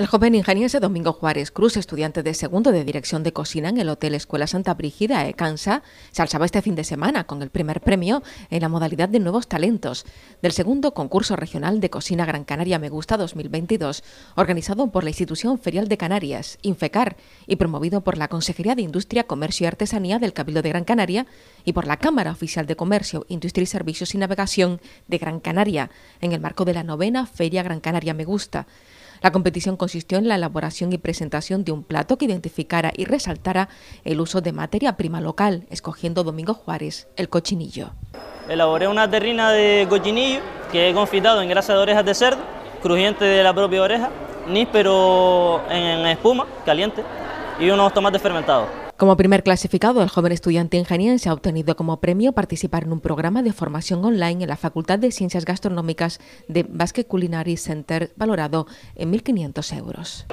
El joven ingeniero Domingo Juárez Cruz, estudiante de segundo de dirección de cocina en el Hotel Escuela Santa Brígida, de cansa se alzaba este fin de semana con el primer premio en la modalidad de nuevos talentos del segundo concurso regional de cocina Gran Canaria Me Gusta 2022, organizado por la Institución Ferial de Canarias, Infecar, y promovido por la Consejería de Industria, Comercio y Artesanía del Cabildo de Gran Canaria y por la Cámara Oficial de Comercio, Industria y Servicios y Navegación de Gran Canaria, en el marco de la novena Feria Gran Canaria Me Gusta. La competición consistió en la elaboración y presentación de un plato que identificara y resaltara el uso de materia prima local, escogiendo Domingo Juárez el cochinillo. Elaboré una terrina de cochinillo que he confitado en grasa de orejas de cerdo, crujiente de la propia oreja, níspero en espuma, caliente, y unos tomates fermentados. Como primer clasificado, el joven estudiante se ha obtenido como premio participar en un programa de formación online en la Facultad de Ciencias Gastronómicas de Basque Culinary Center, valorado en 1.500 euros.